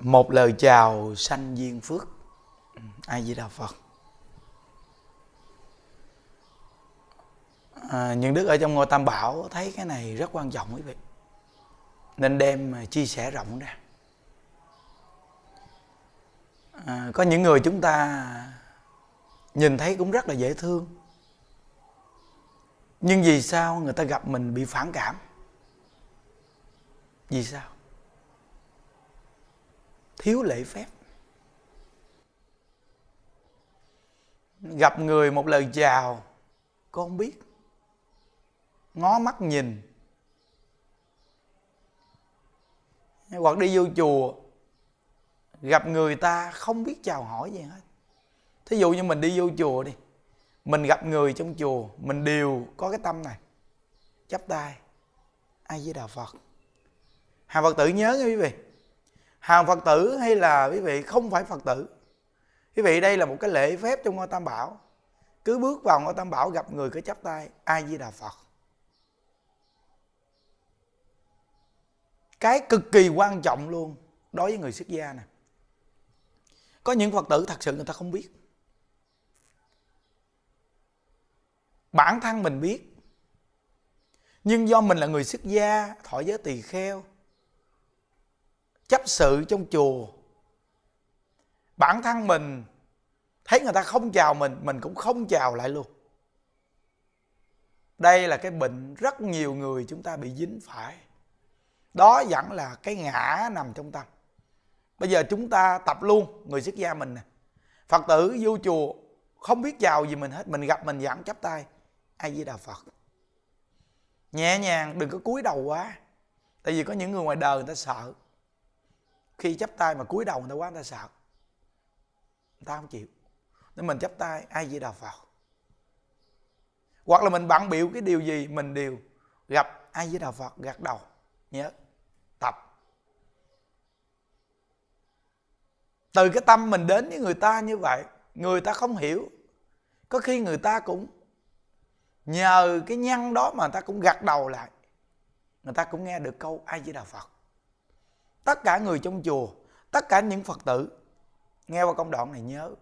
một lời chào sanh duyên phước ai di đà phật à, những đức ở trong ngôi tam bảo thấy cái này rất quan trọng quý vị nên đem à, chia sẻ rộng ra à, có những người chúng ta nhìn thấy cũng rất là dễ thương nhưng vì sao người ta gặp mình bị phản cảm vì sao thiếu lễ phép gặp người một lời chào con biết ngó mắt nhìn hoặc đi vô chùa gặp người ta không biết chào hỏi gì hết thí dụ như mình đi vô chùa đi mình gặp người trong chùa mình đều có cái tâm này chắp tay ai với đạo phật hà phật tử nhớ nha quý vị hàm phật tử hay là quý vị không phải phật tử quý vị đây là một cái lễ phép trong ngôi tam bảo cứ bước vào ngôi tam bảo gặp người cứ chắp tay ai di đà phật cái cực kỳ quan trọng luôn đối với người xuất gia nè có những phật tử thật sự người ta không biết bản thân mình biết nhưng do mình là người xuất gia thọ giới tỳ kheo chấp sự trong chùa bản thân mình thấy người ta không chào mình mình cũng không chào lại luôn đây là cái bệnh rất nhiều người chúng ta bị dính phải đó vẫn là cái ngã nằm trong tâm bây giờ chúng ta tập luôn người xuất gia mình nè phật tử vô chùa không biết chào gì mình hết mình gặp mình vẫn chắp tay ai với đà phật nhẹ nhàng đừng có cúi đầu quá tại vì có những người ngoài đời người ta sợ khi chắp tay mà cúi đầu người ta quá người ta sợ người ta không chịu nên mình chắp tay ai di đà phật hoặc là mình bận biểu cái điều gì mình đều gặp ai với đạo phật gật đầu nhớ tập từ cái tâm mình đến với người ta như vậy người ta không hiểu có khi người ta cũng nhờ cái nhân đó mà người ta cũng gật đầu lại người ta cũng nghe được câu ai với đạo phật tất cả người trong chùa tất cả những phật tử nghe qua công đoạn này nhớ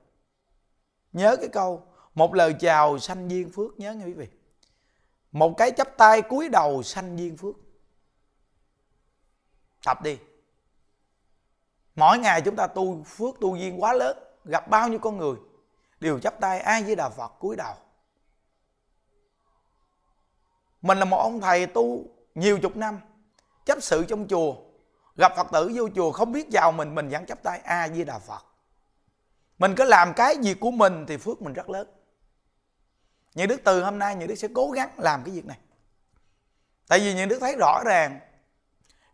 nhớ cái câu một lời chào sanh viên phước nhớ nghe quý vị một cái chắp tay cúi đầu sanh viên phước tập đi mỗi ngày chúng ta tu phước tu duyên quá lớn gặp bao nhiêu con người đều chắp tay ai với đà phật cúi đầu mình là một ông thầy tu nhiều chục năm chấp sự trong chùa gặp phật tử vô chùa không biết chào mình mình vẫn chắp tay a di đà phật mình có làm cái việc của mình thì phước mình rất lớn những đức từ hôm nay những đức sẽ cố gắng làm cái việc này tại vì những đức thấy rõ ràng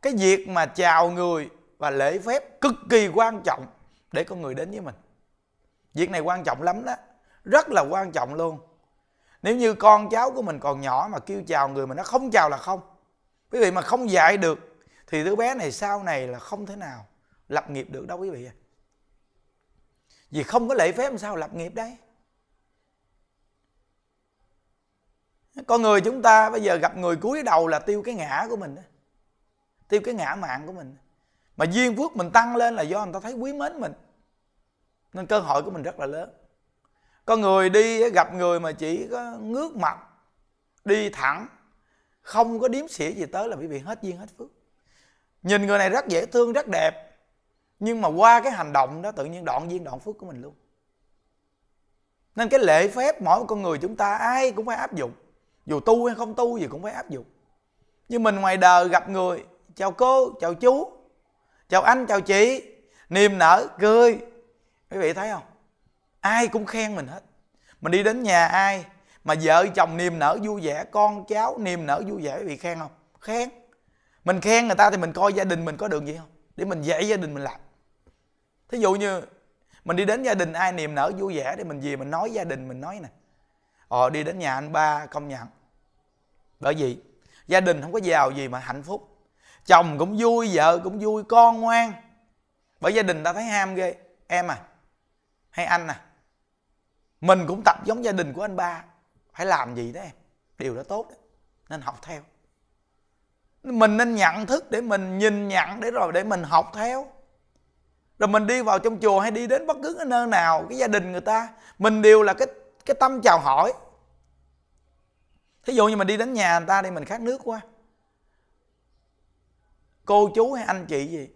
cái việc mà chào người và lễ phép cực kỳ quan trọng để con người đến với mình việc này quan trọng lắm đó rất là quan trọng luôn nếu như con cháu của mình còn nhỏ mà kêu chào người mà nó không chào là không quý vị mà không dạy được thì đứa bé này sau này là không thể nào lập nghiệp được đâu quý vị vì không có lễ phép làm sao lập nghiệp đấy con người chúng ta bây giờ gặp người cúi đầu là tiêu cái ngã của mình tiêu cái ngã mạng của mình mà duyên phước mình tăng lên là do người ta thấy quý mến mình nên cơ hội của mình rất là lớn con người đi gặp người mà chỉ có ngước mặt đi thẳng không có điếm xỉa gì tới là quý vị hết duyên hết phước nhìn người này rất dễ thương rất đẹp nhưng mà qua cái hành động đó tự nhiên đoạn viên đoạn phước của mình luôn nên cái lễ phép mỗi con người chúng ta ai cũng phải áp dụng dù tu hay không tu gì cũng phải áp dụng nhưng mình ngoài đời gặp người chào cô chào chú chào anh chào chị niềm nở cười quý vị thấy không ai cũng khen mình hết mình đi đến nhà ai mà vợ chồng niềm nở vui vẻ con cháu niềm nở vui vẻ quý vị khen không khen mình khen người ta thì mình coi gia đình mình có được gì không để mình dạy gia đình mình làm thí dụ như mình đi đến gia đình ai niềm nở vui vẻ để mình về mình nói gia đình mình nói nè ờ đi đến nhà anh ba công nhận bởi vì gia đình không có giàu gì mà hạnh phúc chồng cũng vui vợ cũng vui con ngoan bởi gia đình ta thấy ham ghê em à hay anh à mình cũng tập giống gia đình của anh ba phải làm gì đó em điều đó tốt đó. nên học theo mình nên nhận thức để mình nhìn nhận để rồi để mình học theo rồi mình đi vào trong chùa hay đi đến bất cứ cái nơi nào cái gia đình người ta mình đều là cái cái tâm chào hỏi thí dụ như mình đi đến nhà người ta đi mình khát nước quá cô chú hay anh chị gì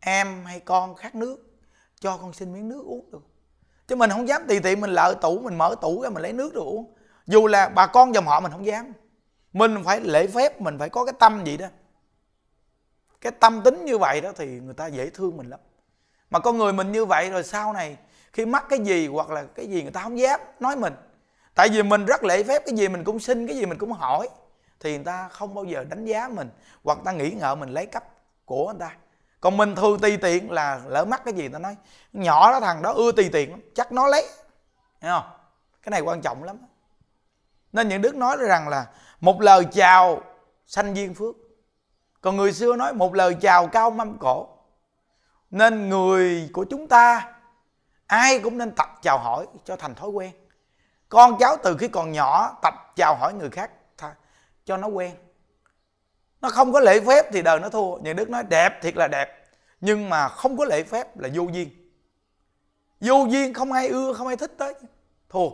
em hay con khát nước cho con xin miếng nước uống được chứ mình không dám tùy tiện mình lỡ tủ mình mở tủ ra mình lấy nước được uống dù là bà con dòng họ mình không dám mình phải lễ phép mình phải có cái tâm gì đó cái tâm tính như vậy đó thì người ta dễ thương mình lắm mà con người mình như vậy rồi sau này khi mắc cái gì hoặc là cái gì người ta không dám nói mình tại vì mình rất lễ phép cái gì mình cũng xin cái gì mình cũng hỏi thì người ta không bao giờ đánh giá mình hoặc ta nghĩ ngờ mình lấy cấp của người ta còn mình thường tùy tiện là lỡ mắc cái gì ta nói nhỏ đó thằng đó ưa tùy tiện chắc nó lấy Thấy không cái này quan trọng lắm nên những đức nói rằng là một lời chào sanh duyên phước còn người xưa nói một lời chào cao mâm cổ nên người của chúng ta ai cũng nên tập chào hỏi cho thành thói quen con cháu từ khi còn nhỏ tập chào hỏi người khác cho nó quen nó không có lễ phép thì đời nó thua nhà đức nói đẹp thiệt là đẹp nhưng mà không có lễ phép là vô duyên vô duyên không ai ưa không ai thích tới thua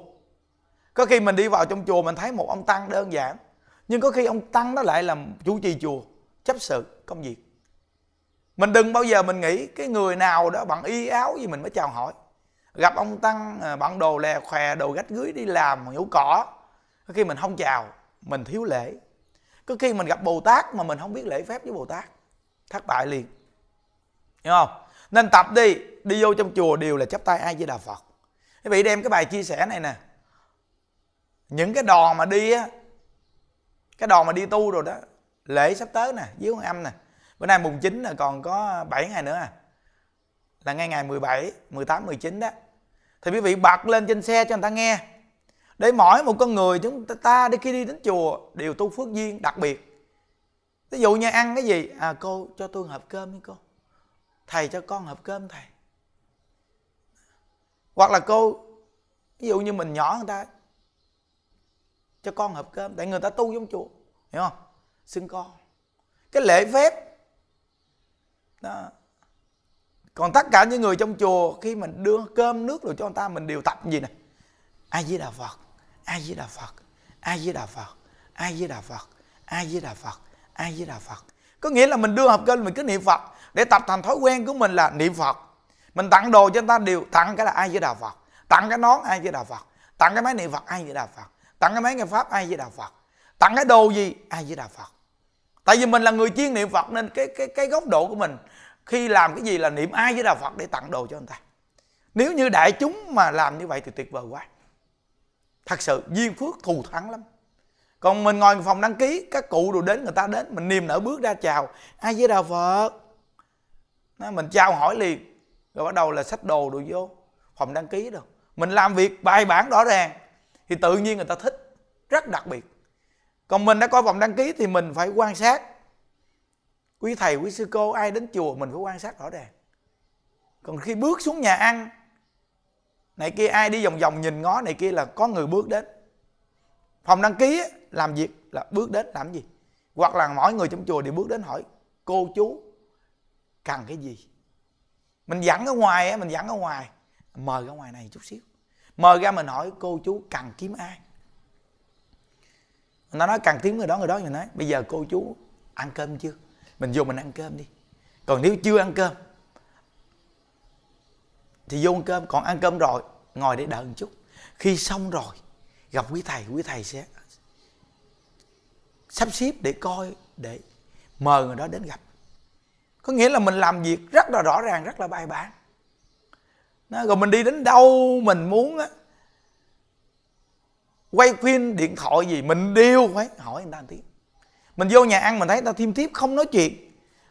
có khi mình đi vào trong chùa mình thấy một ông tăng đơn giản nhưng có khi ông tăng đó lại làm chủ trì chùa chấp sự công việc mình đừng bao giờ mình nghĩ cái người nào đó bằng y áo gì mình mới chào hỏi gặp ông tăng à, bạn đồ lè khòe đồ gách gưới đi làm nhũ cỏ có khi mình không chào mình thiếu lễ có khi mình gặp bồ tát mà mình không biết lễ phép với bồ tát thất bại liền hiểu không nên tập đi đi vô trong chùa đều là chấp tay ai với đà phật quý vị đem cái bài chia sẻ này nè những cái đòn mà đi á cái đoàn mà đi tu rồi đó lễ sắp tới nè dưới con âm nè bữa nay mùng 9 là còn có 7 ngày nữa à là ngay ngày 17 18 19 đó thì quý vị bật lên trên xe cho người ta nghe để mỗi một con người chúng ta đi khi đi đến chùa đều tu phước duyên đặc biệt ví dụ như ăn cái gì à cô cho tôi hộp cơm đi cô thầy cho con hộp cơm thầy hoặc là cô ví dụ như mình nhỏ người ta cho con hộp cơm tại người ta tu trong chùa hiểu không xưng con cái lễ phép đó còn tất cả những người trong chùa khi mình đưa cơm nước rồi cho người ta mình đều tập gì nè ai với đà phật ai với đà phật ai với đà phật ai với đà phật ai với đà phật ai với đà phật có nghĩa là mình đưa hộp cơm mình cứ niệm phật để tập thành thói quen của mình là niệm phật mình tặng đồ cho người ta đều tặng cái là ai với đà phật tặng cái nón ai với đà phật tặng cái máy niệm phật ai với đà phật tặng cái máy nghe pháp ai với đạo phật tặng cái đồ gì ai với đạo phật tại vì mình là người chuyên niệm phật nên cái cái cái góc độ của mình khi làm cái gì là niệm ai với đạo phật để tặng đồ cho người ta nếu như đại chúng mà làm như vậy thì tuyệt vời quá thật sự duyên phước thù thắng lắm còn mình ngồi phòng đăng ký các cụ rồi đến người ta đến mình niềm nở bước ra chào ai với đạo phật Nó, mình chào hỏi liền rồi bắt đầu là sách đồ đồ vô phòng đăng ký đâu mình làm việc bài bản rõ ràng thì tự nhiên người ta thích rất đặc biệt còn mình đã có vòng đăng ký thì mình phải quan sát quý thầy quý sư cô ai đến chùa mình phải quan sát rõ ràng còn khi bước xuống nhà ăn này kia ai đi vòng vòng nhìn ngó này kia là có người bước đến phòng đăng ký làm việc là bước đến làm gì hoặc là mỗi người trong chùa đều bước đến hỏi cô chú cần cái gì mình dẫn ở ngoài mình dẫn ở ngoài mời ra ngoài này chút xíu mời ra mình hỏi cô chú cần kiếm ai nó nói cần kiếm người đó người đó mình nói bây giờ cô chú ăn cơm chưa mình vô mình ăn cơm đi còn nếu chưa ăn cơm thì vô ăn cơm còn ăn cơm rồi ngồi để đợi một chút khi xong rồi gặp quý thầy quý thầy sẽ sắp xếp để coi để mời người đó đến gặp có nghĩa là mình làm việc rất là rõ ràng rất là bài bản đó, rồi mình đi đến đâu mình muốn á quay phim điện thoại gì mình đều phải hỏi người ta một tiếng mình vô nhà ăn mình thấy ta thêm tiếp không nói chuyện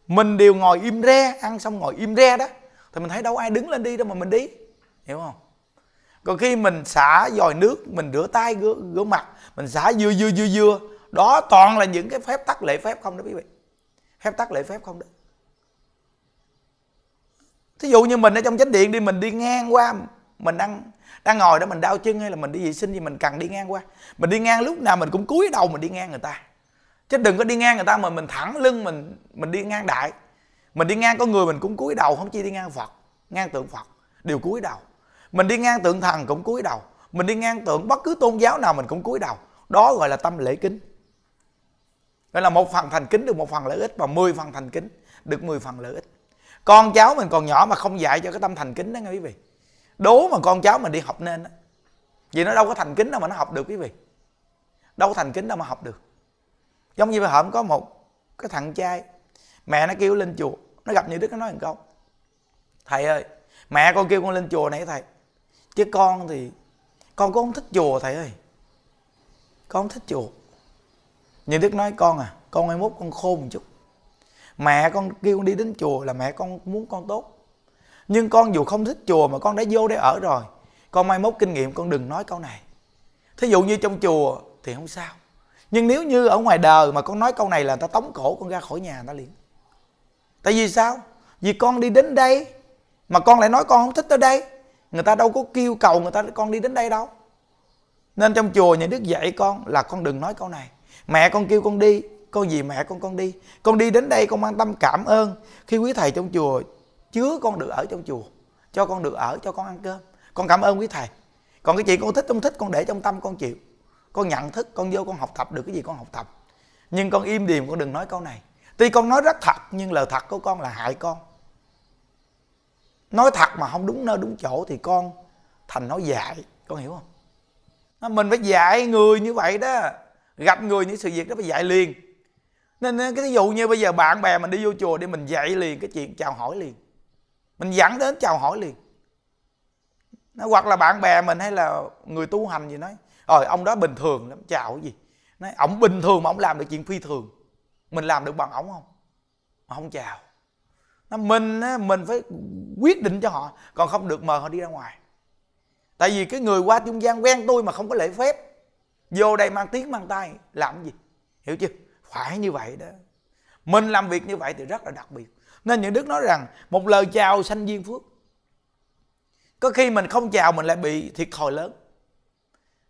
mình đều ngồi im re ăn xong ngồi im re đó thì mình thấy đâu ai đứng lên đi đâu mà mình đi hiểu không còn khi mình xả dòi nước mình rửa tay rửa, rửa mặt mình xả dưa dưa dưa dưa đó toàn là những cái phép tắc lễ phép không đó quý vị phép tắc lễ phép không đó thí dụ như mình ở trong chánh điện đi mình đi ngang qua mình đang đang ngồi đó mình đau chân hay là mình đi vệ sinh gì mình cần đi ngang qua mình đi ngang lúc nào mình cũng cúi đầu mình đi ngang người ta chứ đừng có đi ngang người ta mà mình thẳng lưng mình mình đi ngang đại mình đi ngang có người mình cũng cúi đầu không chỉ đi ngang phật ngang tượng phật đều cúi đầu mình đi ngang tượng thần cũng cúi đầu mình đi ngang tượng bất cứ tôn giáo nào mình cũng cúi đầu đó gọi là tâm lễ kính Vậy là một phần thành kính được một phần lợi ích và mười phần thành kính được mười phần lợi ích con cháu mình còn nhỏ mà không dạy cho cái tâm thành kính đó nghe quý vị đố mà con cháu mình đi học nên đó. vì nó đâu có thành kính đâu mà nó học được quý vị đâu có thành kính đâu mà học được giống như hôm có một cái thằng trai mẹ nó kêu lên chùa nó gặp như đức nó nói một câu thầy ơi mẹ con kêu con lên chùa này thầy chứ con thì con cũng không thích chùa thầy ơi con không thích chùa như đức nói con à con mai mốt con khôn một chút mẹ con kêu con đi đến chùa là mẹ con muốn con tốt nhưng con dù không thích chùa mà con đã vô để ở rồi con mai mốt kinh nghiệm con đừng nói câu này thí dụ như trong chùa thì không sao nhưng nếu như ở ngoài đời mà con nói câu này là người ta tống cổ con ra khỏi nhà người ta liền tại vì sao vì con đi đến đây mà con lại nói con không thích tới đây người ta đâu có kêu cầu người ta con đi đến đây đâu nên trong chùa nhà đức dạy con là con đừng nói câu này mẹ con kêu con đi con vì mẹ con con đi con đi đến đây con mang tâm cảm ơn khi quý thầy trong chùa chứa con được ở trong chùa cho con được ở cho con ăn cơm con cảm ơn quý thầy còn cái chuyện con thích không thích con để trong tâm con chịu con nhận thức con vô con học tập được cái gì con học tập nhưng con im điềm con đừng nói câu này tuy con nói rất thật nhưng lời thật của con là hại con nói thật mà không đúng nơi đúng chỗ thì con thành nói dại con hiểu không mình phải dạy người như vậy đó gặp người những sự việc đó phải dạy liền nên, cái ví dụ như bây giờ bạn bè mình đi vô chùa đi mình dạy liền cái chuyện chào hỏi liền mình dẫn đến chào hỏi liền nó hoặc là bạn bè mình hay là người tu hành gì nói rồi ờ, ông đó bình thường lắm chào cái gì nói ông bình thường mà ông làm được chuyện phi thường mình làm được bằng ông không mà không chào nó mình mình phải quyết định cho họ còn không được mời họ đi ra ngoài tại vì cái người qua trung gian quen tôi mà không có lễ phép vô đây mang tiếng mang tay làm cái gì hiểu chưa phải như vậy đó mình làm việc như vậy thì rất là đặc biệt nên những đức nói rằng một lời chào sanh duyên phước có khi mình không chào mình lại bị thiệt thòi lớn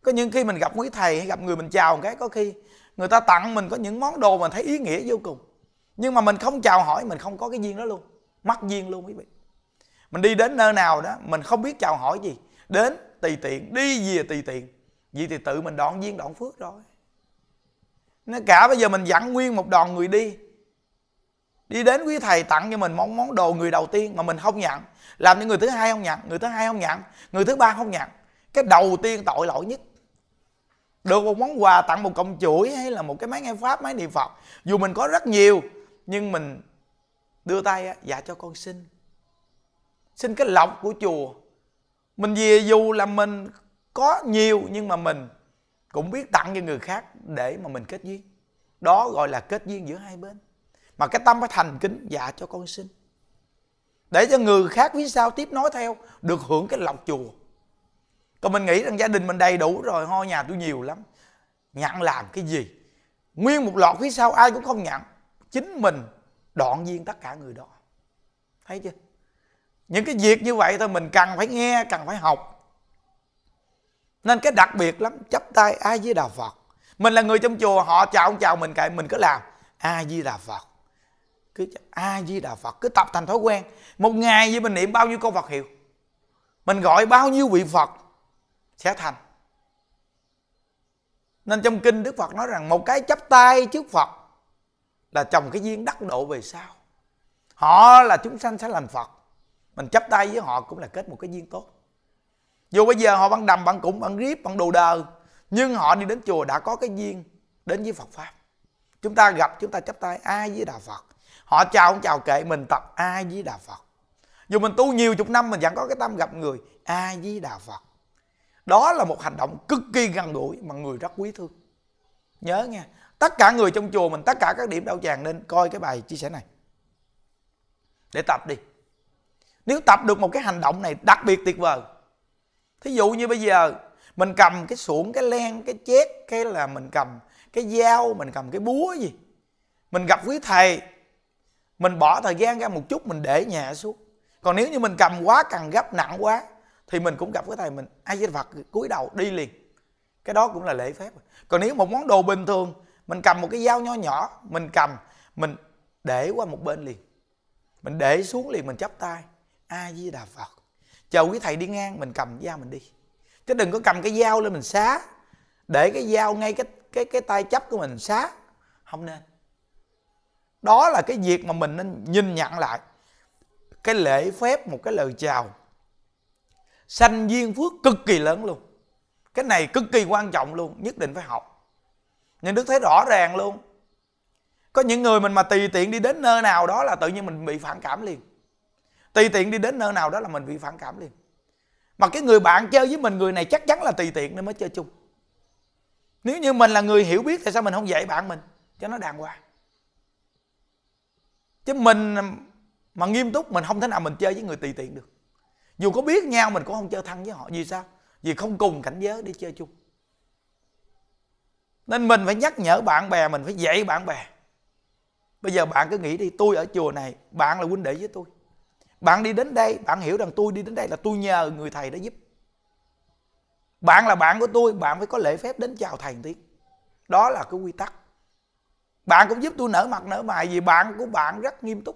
có những khi mình gặp quý thầy hay gặp người mình chào một cái có khi người ta tặng mình có những món đồ mà thấy ý nghĩa vô cùng nhưng mà mình không chào hỏi mình không có cái duyên đó luôn mất duyên luôn quý vị mình đi đến nơi nào đó mình không biết chào hỏi gì đến tùy tiện đi về tùy tiện vậy thì tự mình đoạn duyên đoạn phước rồi nó cả bây giờ mình dặn nguyên một đoàn người đi đi đến quý thầy tặng cho mình món món đồ người đầu tiên mà mình không nhận làm những người thứ hai không nhận người thứ hai không nhận người thứ ba không nhận cái đầu tiên tội lỗi nhất được một món quà tặng một cọng chuỗi hay là một cái máy nghe pháp máy niệm phật dù mình có rất nhiều nhưng mình đưa tay á, dạ cho con xin xin cái lọc của chùa mình về dù là mình có nhiều nhưng mà mình cũng biết tặng cho người khác để mà mình kết duyên đó gọi là kết duyên giữa hai bên mà cái tâm phải thành kính dạ cho con xin để cho người khác phía sau tiếp nói theo được hưởng cái lọc chùa còn mình nghĩ rằng gia đình mình đầy đủ rồi ho nhà tôi nhiều lắm nhận làm cái gì nguyên một lọt phía sau ai cũng không nhận chính mình đoạn duyên tất cả người đó thấy chưa những cái việc như vậy thôi mình cần phải nghe cần phải học nên cái đặc biệt lắm chắp tay a di đà phật mình là người trong chùa họ chào ông chào mình cái mình cứ làm a di đà phật cứ a di đà phật cứ tập thành thói quen một ngày với mình niệm bao nhiêu câu phật hiệu mình gọi bao nhiêu vị phật sẽ thành nên trong kinh đức phật nói rằng một cái chắp tay trước phật là trồng cái duyên đắc độ về sau họ là chúng sanh sẽ làm phật mình chắp tay với họ cũng là kết một cái duyên tốt dù bây giờ họ vẫn đầm vẫn cũng vẫn riết vẫn đồ đờ nhưng họ đi đến chùa đã có cái duyên đến với phật pháp chúng ta gặp chúng ta chấp tay ai với đạo phật họ chào cũng chào kệ mình tập ai với đạo phật dù mình tu nhiều chục năm mình vẫn có cái tâm gặp người ai với đạo phật đó là một hành động cực kỳ gần gũi mà người rất quý thương nhớ nha tất cả người trong chùa mình tất cả các điểm đạo tràng nên coi cái bài chia sẻ này để tập đi nếu tập được một cái hành động này đặc biệt tuyệt vời thí dụ như bây giờ mình cầm cái xuống cái len cái chét cái là mình cầm cái dao mình cầm cái búa gì mình gặp quý thầy mình bỏ thời gian ra một chút mình để nhà xuống còn nếu như mình cầm quá cần gấp nặng quá thì mình cũng gặp cái thầy mình ai với phật cúi đầu đi liền cái đó cũng là lễ phép còn nếu một món đồ bình thường mình cầm một cái dao nho nhỏ mình cầm mình để qua một bên liền mình để xuống liền mình chắp tay ai di đà phật chờ quý thầy đi ngang mình cầm dao mình đi chứ đừng có cầm cái dao lên mình xá để cái dao ngay cái cái cái tay chấp của mình xá không nên đó là cái việc mà mình nên nhìn nhận lại cái lễ phép một cái lời chào sanh duyên phước cực kỳ lớn luôn cái này cực kỳ quan trọng luôn nhất định phải học nhưng đức thấy rõ ràng luôn có những người mình mà tùy tiện đi đến nơi nào đó là tự nhiên mình bị phản cảm liền tùy tiện đi đến nơi nào đó là mình bị phản cảm liền mà cái người bạn chơi với mình người này chắc chắn là tùy tiện nên mới chơi chung nếu như mình là người hiểu biết tại sao mình không dạy bạn mình cho nó đàng hoàng chứ mình mà nghiêm túc mình không thể nào mình chơi với người tùy tiện được dù có biết nhau mình cũng không chơi thân với họ vì sao vì không cùng cảnh giới đi chơi chung nên mình phải nhắc nhở bạn bè mình phải dạy bạn bè bây giờ bạn cứ nghĩ đi tôi ở chùa này bạn là huynh đệ với tôi bạn đi đến đây, bạn hiểu rằng tôi đi đến đây là tôi nhờ người thầy đã giúp. Bạn là bạn của tôi, bạn phải có lễ phép đến chào thầy một tiếng. Đó là cái quy tắc. Bạn cũng giúp tôi nở mặt nở mày vì bạn của bạn rất nghiêm túc.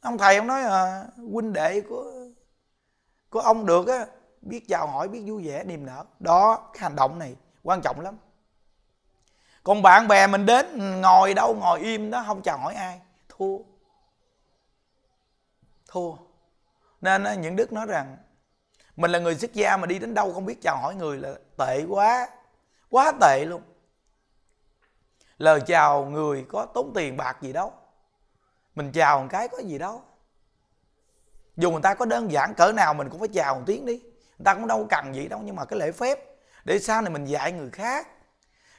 Ông thầy ông nói à, huynh đệ của của ông được á, biết chào hỏi, biết vui vẻ, niềm nở. Đó, cái hành động này quan trọng lắm. Còn bạn bè mình đến ngồi đâu ngồi im đó không chào hỏi ai, thua thua nên những đức nói rằng mình là người xuất gia mà đi đến đâu không biết chào hỏi người là tệ quá quá tệ luôn lời chào người có tốn tiền bạc gì đâu mình chào một cái có gì đâu dù người ta có đơn giản cỡ nào mình cũng phải chào một tiếng đi người ta cũng đâu cần gì đâu nhưng mà cái lễ phép để sau này mình dạy người khác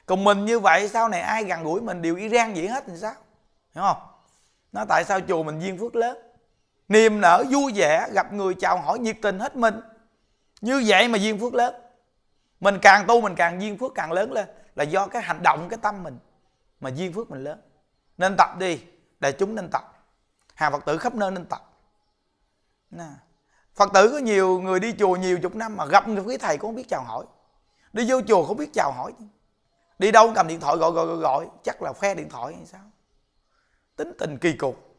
còn mình như vậy sau này ai gần gũi mình đều y rang vậy hết thì sao hiểu không nó tại sao chùa mình duyên phước lớn niềm nở vui vẻ gặp người chào hỏi nhiệt tình hết mình như vậy mà duyên phước lớn mình càng tu mình càng duyên phước càng lớn lên là do cái hành động cái tâm mình mà duyên phước mình lớn nên tập đi đại chúng nên tập hàng phật tử khắp nơi nên tập Nè. Phật tử có nhiều người đi chùa nhiều chục năm mà gặp người quý thầy cũng không biết chào hỏi. Đi vô chùa không biết chào hỏi. Đi đâu cầm điện thoại gọi gọi gọi, gọi. chắc là khoe điện thoại hay sao. Tính tình kỳ cục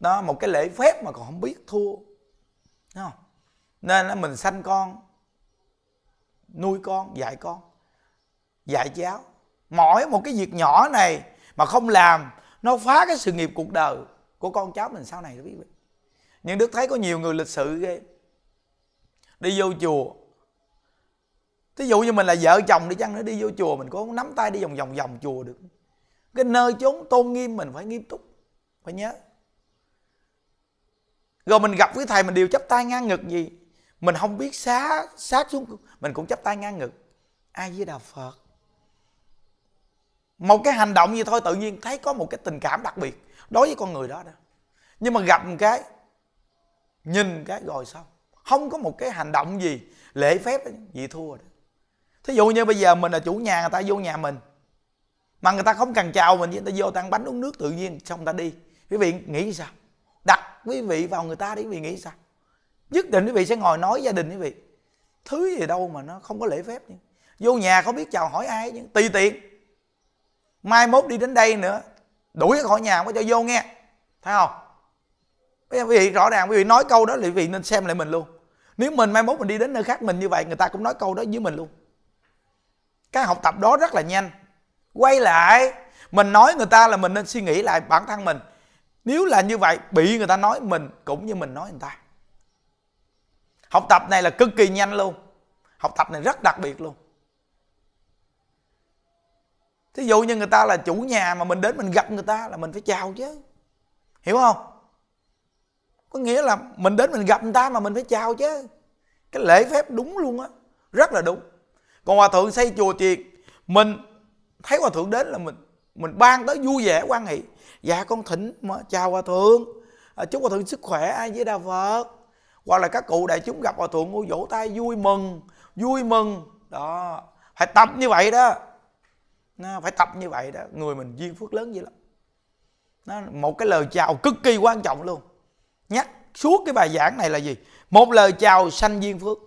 đó một cái lễ phép mà còn không biết thua không nên là mình sanh con nuôi con dạy con dạy cháu mỗi một cái việc nhỏ này mà không làm nó phá cái sự nghiệp cuộc đời của con cháu mình sau này đó quý vị nhưng đức thấy có nhiều người lịch sự ghê đi vô chùa thí dụ như mình là vợ chồng đi chăng nữa đi vô chùa mình có nắm tay đi vòng vòng vòng chùa được cái nơi chốn tôn nghiêm mình phải nghiêm túc phải nhớ rồi mình gặp với thầy mình đều chắp tay ngang ngực gì mình không biết xá sát xuống mình cũng chắp tay ngang ngực ai với đạo phật một cái hành động gì thôi tự nhiên thấy có một cái tình cảm đặc biệt đối với con người đó đó nhưng mà gặp một cái nhìn cái rồi xong không có một cái hành động gì lễ phép gì thua rồi thí dụ như bây giờ mình là chủ nhà người ta vô nhà mình mà người ta không cần chào mình người ta vô ta ăn bánh uống nước tự nhiên xong người ta đi quý vị nghĩ sao đặt quý vị vào người ta để quý vị nghĩ sao nhất định quý vị sẽ ngồi nói gia đình quý vị thứ gì đâu mà nó không có lễ phép nữa. vô nhà không biết chào hỏi ai nhưng tùy tiện mai mốt đi đến đây nữa đuổi khỏi nhà mới cho vô nghe thấy không bây giờ quý vị rõ ràng quý vị nói câu đó thì quý vị nên xem lại mình luôn nếu mình mai mốt mình đi đến nơi khác mình như vậy người ta cũng nói câu đó với mình luôn cái học tập đó rất là nhanh quay lại mình nói người ta là mình nên suy nghĩ lại bản thân mình nếu là như vậy bị người ta nói mình cũng như mình nói người ta. Học tập này là cực kỳ nhanh luôn. Học tập này rất đặc biệt luôn. Thí dụ như người ta là chủ nhà mà mình đến mình gặp người ta là mình phải chào chứ. Hiểu không? Có nghĩa là mình đến mình gặp người ta mà mình phải chào chứ. Cái lễ phép đúng luôn á. Rất là đúng. Còn hòa thượng xây chùa chiền mình thấy hòa thượng đến là mình mình ban tới vui vẻ quan hệ dạ con thỉnh chào hòa thượng à, chúc hòa thượng sức khỏe ai với đà phật hoặc là các cụ đại chúng gặp hòa thượng ngô vỗ tay vui mừng vui mừng đó phải tập như vậy đó nó phải tập như vậy đó người mình duyên phước lớn vậy lắm nó một cái lời chào cực kỳ quan trọng luôn nhắc suốt cái bài giảng này là gì một lời chào sanh duyên phước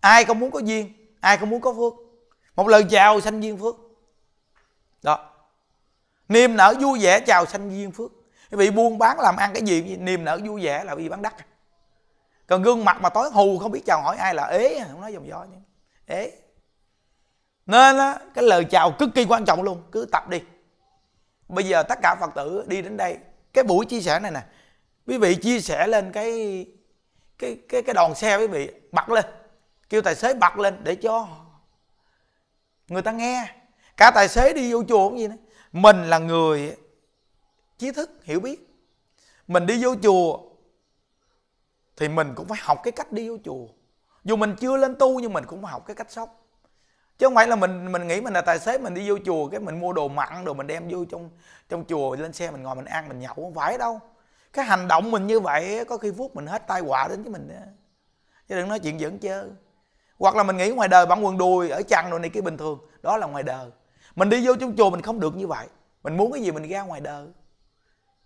ai không muốn có duyên ai không muốn có phước một lời chào sanh duyên phước đó niềm nở vui vẻ chào sanh duyên phước quý vị buôn bán làm ăn cái gì niềm nở vui vẻ là vì bán đắt còn gương mặt mà tối hù không biết chào hỏi ai là ế không nói dòng gió nhé, ế nên á, cái lời chào cực kỳ quan trọng luôn cứ tập đi bây giờ tất cả phật tử đi đến đây cái buổi chia sẻ này nè quý vị chia sẻ lên cái cái cái cái đoàn xe quý vị bật lên kêu tài xế bật lên để cho người ta nghe cả tài xế đi vô chùa cũng gì nữa mình là người trí thức hiểu biết mình đi vô chùa thì mình cũng phải học cái cách đi vô chùa dù mình chưa lên tu nhưng mình cũng phải học cái cách sống chứ không phải là mình mình nghĩ mình là tài xế mình đi vô chùa cái mình mua đồ mặn đồ mình đem vô trong trong chùa lên xe mình ngồi mình ăn mình nhậu không phải đâu cái hành động mình như vậy có khi phút mình hết tai họa đến với mình chứ đừng nói chuyện dẫn chơi hoặc là mình nghĩ ngoài đời bạn quần đùi ở chăn đồ này kia bình thường đó là ngoài đời mình đi vô trong chùa mình không được như vậy mình muốn cái gì mình ra ngoài đời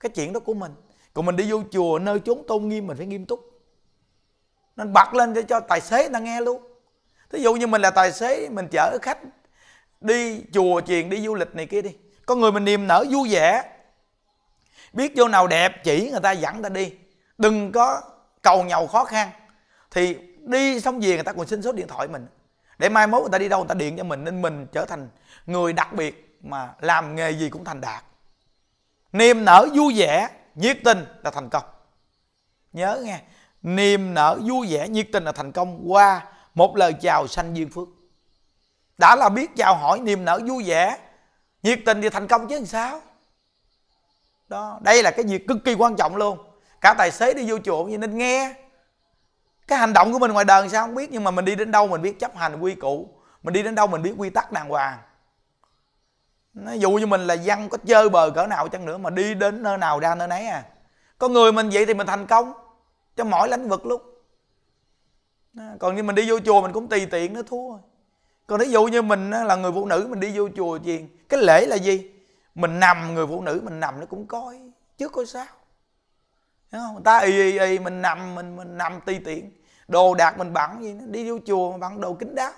cái chuyện đó của mình còn mình đi vô chùa nơi chốn tôn nghiêm mình phải nghiêm túc nên bật lên để cho tài xế ta nghe luôn thí dụ như mình là tài xế mình chở khách đi chùa chiền đi du lịch này kia đi có người mình niềm nở vui vẻ biết vô nào đẹp chỉ người ta dẫn ta đi đừng có cầu nhầu khó khăn thì đi xong về người ta còn xin số điện thoại mình để mai mốt người ta đi đâu người ta điện cho mình nên mình trở thành người đặc biệt mà làm nghề gì cũng thành đạt niềm nở vui vẻ nhiệt tình là thành công nhớ nghe niềm nở vui vẻ nhiệt tình là thành công qua một lời chào sanh duyên phước đã là biết chào hỏi niềm nở vui vẻ nhiệt tình thì thành công chứ làm sao đó đây là cái việc cực kỳ quan trọng luôn cả tài xế đi vô chùa cũng nên nghe cái hành động của mình ngoài đời sao không biết nhưng mà mình đi đến đâu mình biết chấp hành quy củ mình đi đến đâu mình biết quy tắc đàng hoàng nó dù như mình là dân có chơi bờ cỡ nào chăng nữa mà đi đến nơi nào ra nơi nấy à có người mình vậy thì mình thành công trong mỗi lĩnh vực lúc còn như mình đi vô chùa mình cũng tùy tiện nó thua còn ví dụ như mình là người phụ nữ mình đi vô chùa chiền cái lễ là gì mình nằm người phụ nữ mình nằm nó cũng coi chứ coi sao Đúng không? người ta y y y mình nằm mình mình nằm tùy tiện đồ đạc mình bận gì đi vô chùa mà bận đồ kính đáo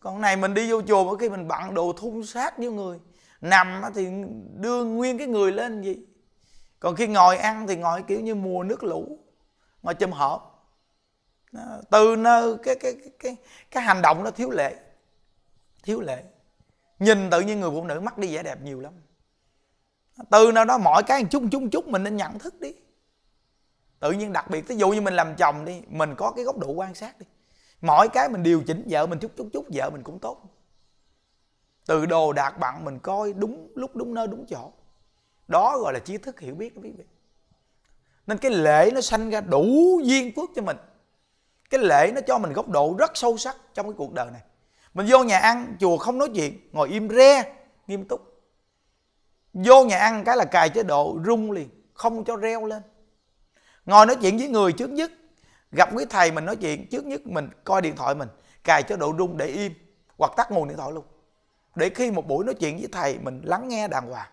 còn này mình đi vô chùa mỗi khi mình bận đồ thun sát với người nằm thì đưa nguyên cái người lên gì còn khi ngồi ăn thì ngồi kiểu như mùa nước lũ ngồi chùm họp từ nơi cái cái cái cái cái hành động nó thiếu lệ thiếu lệ nhìn tự nhiên người phụ nữ mắt đi vẻ đẹp nhiều lắm từ nào đó mọi cái chung chung một chút mình nên nhận thức đi tự nhiên đặc biệt ví dụ như mình làm chồng đi mình có cái góc độ quan sát đi mọi cái mình điều chỉnh vợ mình chút chút chút vợ mình cũng tốt từ đồ đạc bạn mình coi đúng lúc đúng nơi đúng chỗ đó gọi là trí thức hiểu biết đó quý vị nên cái lễ nó sanh ra đủ duyên phước cho mình cái lễ nó cho mình góc độ rất sâu sắc trong cái cuộc đời này mình vô nhà ăn chùa không nói chuyện ngồi im re nghiêm túc vô nhà ăn cái là cài chế độ rung liền không cho reo lên ngồi nói chuyện với người trước nhất gặp quý thầy mình nói chuyện trước nhất mình coi điện thoại mình cài chế độ rung để im hoặc tắt nguồn điện thoại luôn để khi một buổi nói chuyện với thầy mình lắng nghe đàng hoàng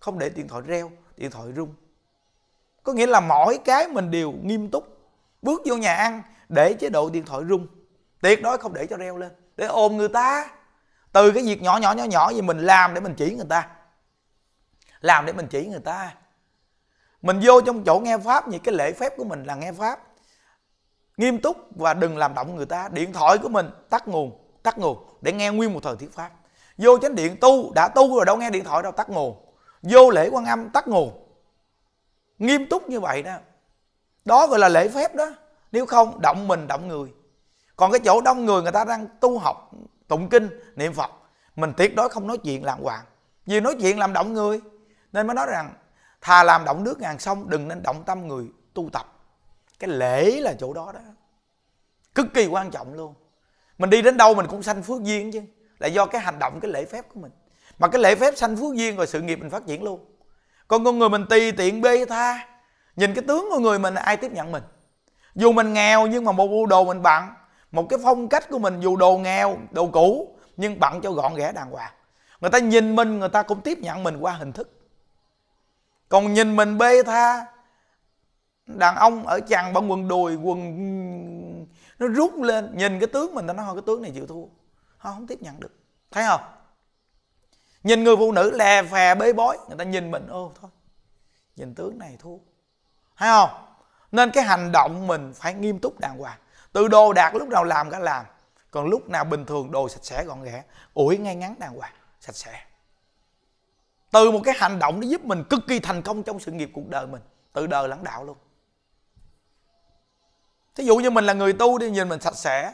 không để điện thoại reo điện thoại rung có nghĩa là mỗi cái mình đều nghiêm túc bước vô nhà ăn để chế độ điện thoại rung tuyệt đối không để cho reo lên để ôm người ta từ cái việc nhỏ nhỏ nhỏ nhỏ gì mình làm để mình chỉ người ta làm để mình chỉ người ta mình vô trong chỗ nghe pháp những cái lễ phép của mình là nghe pháp nghiêm túc và đừng làm động người ta điện thoại của mình tắt nguồn tắt nguồn để nghe nguyên một thời thuyết pháp vô chánh điện tu đã tu rồi đâu nghe điện thoại đâu tắt nguồn vô lễ quan âm tắt nguồn nghiêm túc như vậy đó đó gọi là lễ phép đó nếu không động mình động người còn cái chỗ đông người người ta đang tu học tụng kinh niệm phật mình tuyệt đối không nói chuyện làm hoàng vì nói chuyện làm động người nên mới nói rằng thà làm động nước ngàn sông đừng nên động tâm người tu tập cái lễ là chỗ đó đó cực kỳ quan trọng luôn mình đi đến đâu mình cũng sanh phước duyên chứ là do cái hành động cái lễ phép của mình mà cái lễ phép sanh phước duyên rồi sự nghiệp mình phát triển luôn còn con người mình tùy tiện bê tha nhìn cái tướng của người mình ai tiếp nhận mình dù mình nghèo nhưng mà một bộ đồ mình bận một cái phong cách của mình dù đồ nghèo đồ cũ nhưng bận cho gọn ghẽ đàng hoàng người ta nhìn mình người ta cũng tiếp nhận mình qua hình thức còn nhìn mình bê tha đàn ông ở chàng bằng quần đùi quần nó rút lên nhìn cái tướng mình nó nói cái tướng này chịu thua họ không tiếp nhận được thấy không nhìn người phụ nữ lè phè bê bối người ta nhìn mình ô thôi nhìn tướng này thua thấy không nên cái hành động mình phải nghiêm túc đàng hoàng từ đồ đạc lúc nào làm cả làm còn lúc nào bình thường đồ sạch sẽ gọn ghẽ ủi ngay ngắn đàng hoàng sạch sẽ từ một cái hành động nó giúp mình cực kỳ thành công trong sự nghiệp cuộc đời mình từ đời lãnh đạo luôn thí dụ như mình là người tu đi nhìn mình sạch sẽ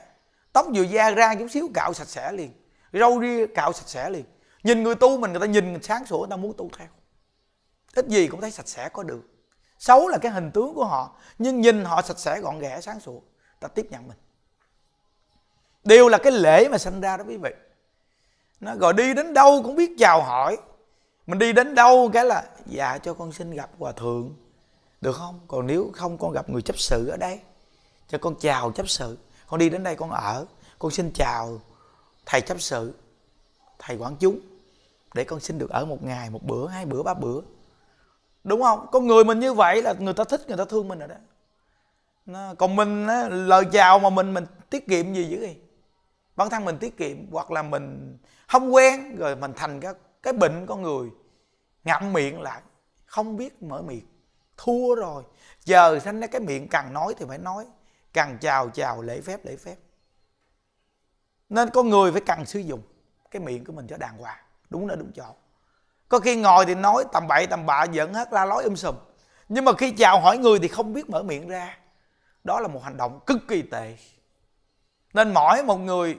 tóc vừa da ra chút xíu cạo sạch sẽ liền râu ria cạo sạch sẽ liền nhìn người tu mình người ta nhìn sáng sủa người ta muốn tu theo ít gì cũng thấy sạch sẽ có được xấu là cái hình tướng của họ nhưng nhìn họ sạch sẽ gọn ghẽ sáng sủa ta tiếp nhận mình điều là cái lễ mà sinh ra đó quý vị nó gọi đi đến đâu cũng biết chào hỏi mình đi đến đâu cái là dạ cho con xin gặp hòa thượng được không còn nếu không con gặp người chấp sự ở đây cho con chào chấp sự con đi đến đây con ở con xin chào thầy chấp sự thầy quản chúng để con xin được ở một ngày một bữa hai bữa ba bữa đúng không con người mình như vậy là người ta thích người ta thương mình rồi đó nó, còn mình á, lời chào mà mình mình tiết kiệm gì dữ vậy bản thân mình tiết kiệm hoặc là mình không quen rồi mình thành cái cái bệnh con người ngậm miệng lại không biết mở miệng thua rồi giờ sanh ra cái miệng càng nói thì phải nói càng chào chào lễ phép lễ phép nên con người phải cần sử dụng cái miệng của mình cho đàng hoàng đúng nơi đúng chỗ có khi ngồi thì nói tầm bậy tầm bạ giận hết la lối um sùm nhưng mà khi chào hỏi người thì không biết mở miệng ra đó là một hành động cực kỳ tệ nên mỗi một người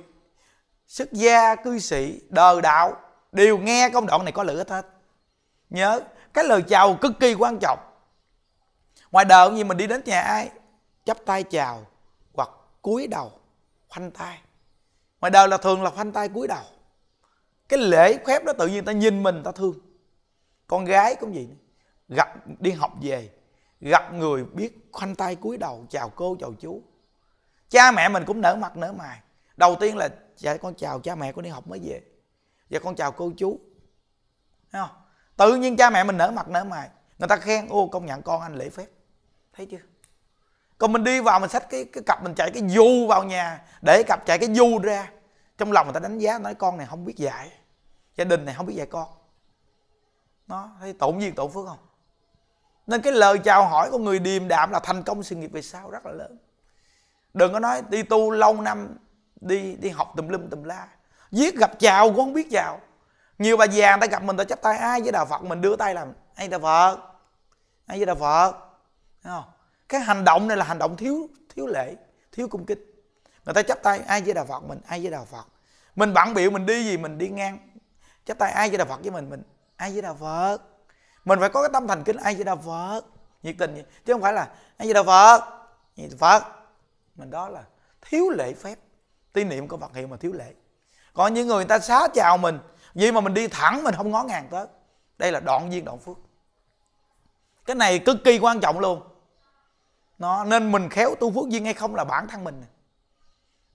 sức gia cư sĩ đờ đạo đều nghe công đoạn này có lửa hết nhớ cái lời chào cực kỳ quan trọng ngoài đời như mình đi đến nhà ai chắp tay chào hoặc cúi đầu khoanh tay ngoài đời là thường là khoanh tay cúi đầu cái lễ khép đó tự nhiên ta nhìn mình ta thương con gái cũng vậy gặp đi học về gặp người biết khoanh tay cúi đầu chào cô chào chú cha mẹ mình cũng nở mặt nở mày đầu tiên là dạ con chào cha mẹ con đi học mới về dạ con chào cô chú Thấy không tự nhiên cha mẹ mình nở mặt nở mày người ta khen ô công nhận con anh lễ phép thấy chưa còn mình đi vào mình xách cái, cái cặp mình chạy cái du vào nhà để cặp chạy cái du ra trong lòng người ta đánh giá nói con này không biết dạy gia đình này không biết dạy con nó thấy tổn duyên tổn phước không nên cái lời chào hỏi của người điềm đạm là thành công sự nghiệp về sau rất là lớn đừng có nói đi tu lâu năm đi đi học tùm lum tùm la viết gặp chào cũng không biết chào nhiều bà già người ta gặp mình ta chấp tay ai với đạo phật mình đưa tay làm ai đạo phật ai với đạo phật không cái hành động này là hành động thiếu thiếu lễ thiếu cung kính người ta chấp tay ai với đạo phật mình ai với đạo phật mình bận biểu mình đi gì mình đi ngang chấp tay ai với đạo phật với mình mình ai với đạo phật mình phải có cái tâm thành kính ai với đạo phật nhiệt tình vậy. chứ không phải là ai với đạo phật nhiệt phật mình đó là thiếu lễ phép tín niệm có phật hiệu mà thiếu lễ còn những người người ta xá chào mình vì mà mình đi thẳng mình không ngó ngàng tới đây là đoạn duyên đoạn phước cái này cực kỳ quan trọng luôn nó nên mình khéo tu phước duyên hay không là bản thân mình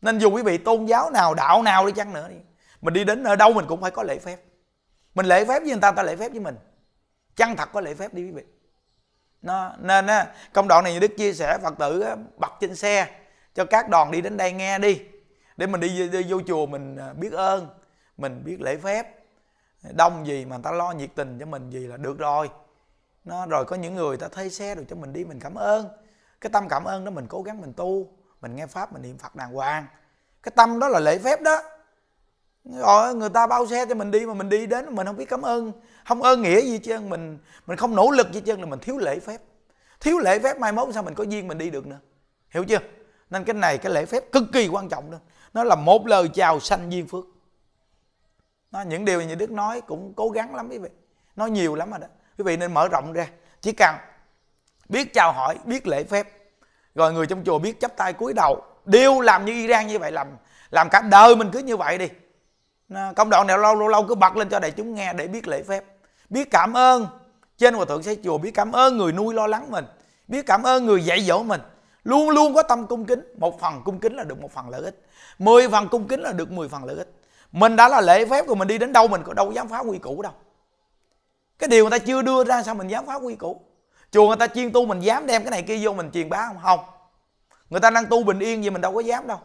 nên dù quý vị tôn giáo nào đạo nào đi chăng nữa đi mình đi đến nơi đâu mình cũng phải có lễ phép mình lễ phép với người ta người ta lễ phép với mình chăng thật có lễ phép đi quý vị nó nên công đoạn này đức chia sẻ phật tử bật trên xe cho các đoàn đi đến đây nghe đi để mình đi, đi vô chùa mình à, biết ơn mình biết lễ phép đông gì mà người ta lo nhiệt tình cho mình gì là được rồi nó rồi có những người ta thuê xe rồi cho mình đi mình cảm ơn cái tâm cảm ơn đó mình cố gắng mình tu mình nghe pháp mình niệm phật đàng hoàng cái tâm đó là lễ phép đó rồi người ta bao xe cho mình đi mà mình đi đến mình không biết cảm ơn không ơn nghĩa gì chứ mình mình không nỗ lực gì chứ là mình thiếu lễ phép thiếu lễ phép mai mốt sao mình có duyên mình đi được nữa hiểu chưa nên cái này cái lễ phép cực kỳ quan trọng đó nó là một lời chào sanh duyên phước đó, những điều như đức nói cũng cố gắng lắm quý vị nói nhiều lắm rồi đó quý vị nên mở rộng ra chỉ cần biết chào hỏi biết lễ phép rồi người trong chùa biết chắp tay cúi đầu đều làm như iran như vậy làm làm cả đời mình cứ như vậy đi công đoạn nào lâu lâu lâu cứ bật lên cho đại chúng nghe để biết lễ phép biết cảm ơn trên hòa thượng xây chùa biết cảm ơn người nuôi lo lắng mình biết cảm ơn người dạy dỗ mình luôn luôn có tâm cung kính một phần cung kính là được một phần lợi ích mười phần cung kính là được mười phần lợi ích mình đã là lễ phép của mình đi đến đâu mình có đâu dám phá quy củ đâu cái điều người ta chưa đưa ra sao mình dám phá quy củ chùa người ta chuyên tu mình dám đem cái này kia vô mình truyền bá không không người ta đang tu bình yên gì mình đâu có dám đâu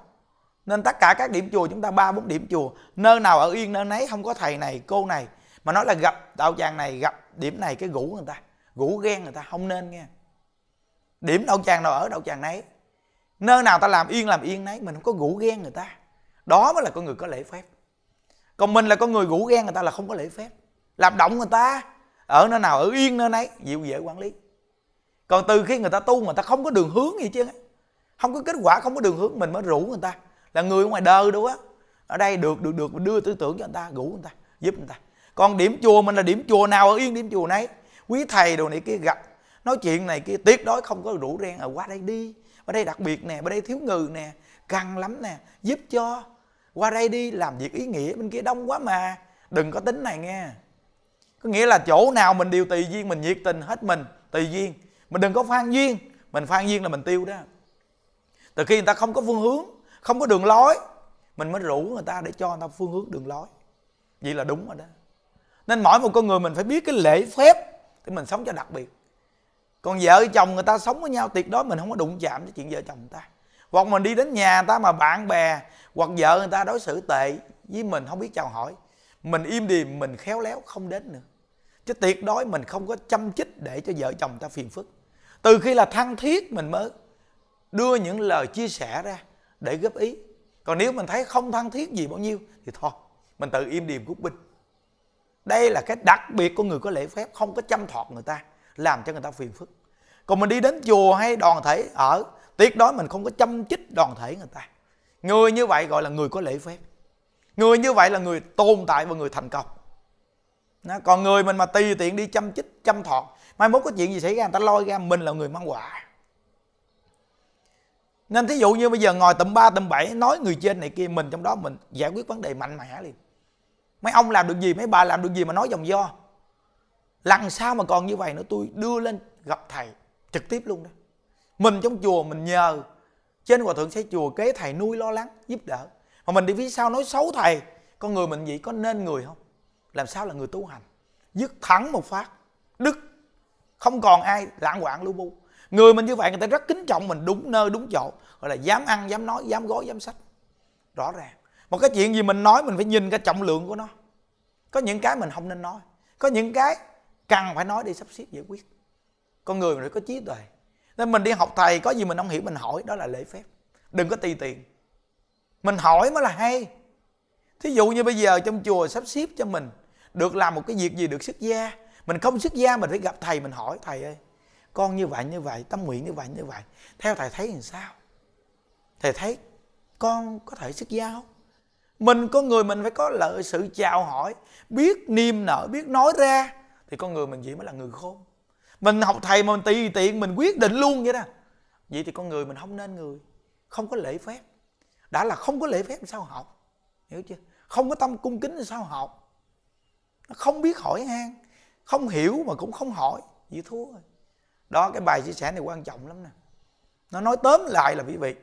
nên tất cả các điểm chùa chúng ta ba bốn điểm chùa nơi nào ở yên nơi nấy không có thầy này cô này mà nói là gặp đạo tràng này gặp điểm này cái gũ người ta gũ ghen người ta không nên nghe điểm đạo tràng nào ở đạo tràng nấy nơi nào ta làm yên làm yên nấy mình không có gũ ghen người ta đó mới là con người có lễ phép còn mình là con người ngủ ghen người ta là không có lễ phép làm động người ta ở nơi nào ở yên nơi nấy dịu dễ quản lý còn từ khi người ta tu người ta không có đường hướng gì chứ không có kết quả không có đường hướng mình mới rủ người ta là người ngoài đời đúng á ở đây được được được đưa tư tưởng cho người ta rủ người ta giúp người ta còn điểm chùa mình là điểm chùa nào ở yên điểm chùa nấy quý thầy đồ này kia gặp nói chuyện này kia tuyệt đối không có rủ ren ở ờ, qua đây đi ở đây đặc biệt nè ở đây thiếu người nè căng lắm nè giúp cho qua đây đi làm việc ý nghĩa bên kia đông quá mà đừng có tính này nghe có nghĩa là chỗ nào mình đều tùy duyên mình nhiệt tình hết mình tùy duyên mình đừng có phan duyên mình phan duyên là mình tiêu đó từ khi người ta không có phương hướng không có đường lối mình mới rủ người ta để cho người ta phương hướng đường lối vậy là đúng rồi đó nên mỗi một con người mình phải biết cái lễ phép để mình sống cho đặc biệt còn vợ chồng người ta sống với nhau tuyệt đối mình không có đụng chạm tới chuyện vợ chồng người ta hoặc mình đi đến nhà người ta mà bạn bè hoặc vợ người ta đối xử tệ với mình không biết chào hỏi mình im điềm mình khéo léo không đến nữa chứ tuyệt đối mình không có chăm chích để cho vợ chồng ta phiền phức từ khi là thăng thiết mình mới đưa những lời chia sẻ ra để góp ý còn nếu mình thấy không thăng thiết gì bao nhiêu thì thôi mình tự im điềm cút binh đây là cái đặc biệt của người có lễ phép không có chăm thọt người ta làm cho người ta phiền phức còn mình đi đến chùa hay đoàn thể ở Tiếc đó mình không có chăm chích đoàn thể người ta Người như vậy gọi là người có lễ phép Người như vậy là người tồn tại và người thành công đó. Còn người mình mà tùy tiện đi chăm chích, chăm thọt Mai mốt có chuyện gì xảy ra người ta lôi ra mình là người mang quả Nên thí dụ như bây giờ ngồi tầm 3 tầm 7 Nói người trên này kia mình trong đó mình giải quyết vấn đề mạnh mẽ liền Mấy ông làm được gì, mấy bà làm được gì mà nói dòng do Lần sau mà còn như vậy nữa tôi đưa lên gặp thầy trực tiếp luôn đó mình trong chùa mình nhờ trên hòa thượng xây chùa kế thầy nuôi lo lắng giúp đỡ mà mình đi phía sau nói xấu thầy con người mình vậy có nên người không làm sao là người tu hành dứt thẳng một phát đức không còn ai lãng quạng lưu bu người mình như vậy người ta rất kính trọng mình đúng nơi đúng chỗ gọi là dám ăn dám nói dám gói dám sách rõ ràng một cái chuyện gì mình nói mình phải nhìn cái trọng lượng của nó có những cái mình không nên nói có những cái cần phải nói đi sắp xếp giải quyết con người mình phải có trí tuệ nên mình đi học thầy có gì mình không hiểu mình hỏi đó là lễ phép đừng có ti tiền, mình hỏi mới là hay thí dụ như bây giờ trong chùa sắp xếp cho mình được làm một cái việc gì được xuất gia mình không xuất gia mình phải gặp thầy mình hỏi thầy ơi con như vậy như vậy tâm nguyện như vậy như vậy theo thầy thấy làm sao thầy thấy con có thể xuất gia không mình có người mình phải có lợi sự chào hỏi biết niềm nở biết nói ra thì con người mình chỉ mới là người khôn mình học thầy mà mình tùy tiện mình quyết định luôn vậy đó vậy thì con người mình không nên người không có lễ phép đã là không có lễ phép sao học hiểu chưa không có tâm cung kính sao học không biết hỏi han không hiểu mà cũng không hỏi vậy thua rồi đó cái bài chia sẻ này quan trọng lắm nè nó nói tóm lại là quý vị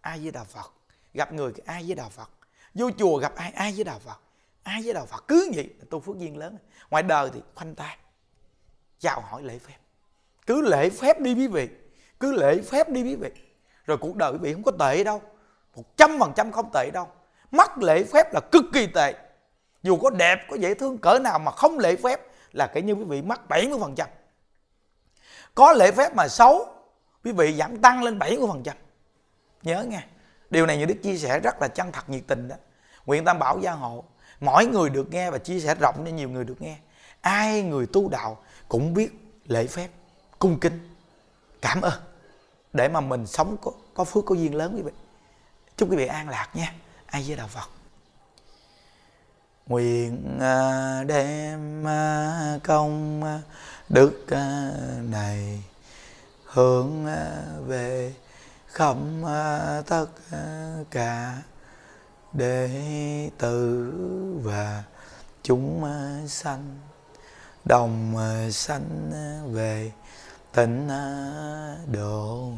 ai với đạo phật gặp người ai với đạo phật vô chùa gặp ai ai với đạo phật ai với đạo phật cứ vậy tu phước duyên lớn ngoài đời thì khoanh tay chào hỏi lễ phép cứ lễ phép đi quý vị cứ lễ phép đi quý vị rồi cuộc đời quý vị không có tệ đâu một trăm phần trăm không tệ đâu mắc lễ phép là cực kỳ tệ dù có đẹp có dễ thương cỡ nào mà không lễ phép là kể như quý vị mắc 70 phần trăm có lễ phép mà xấu quý vị giảm tăng lên 70 phần trăm nhớ nghe điều này như đức chia sẻ rất là chân thật nhiệt tình đó nguyện tam bảo gia hộ mỗi người được nghe và chia sẻ rộng cho nhiều người được nghe ai người tu đạo cũng biết lễ phép cung kính cảm ơn để mà mình sống có, có phước có duyên lớn quý vị chúc quý vị an lạc nha ai với đạo phật nguyện à, đem à, công à, đức này hướng về khắp tất cả đệ tử và chúng sanh đồng sanh về tịnh độ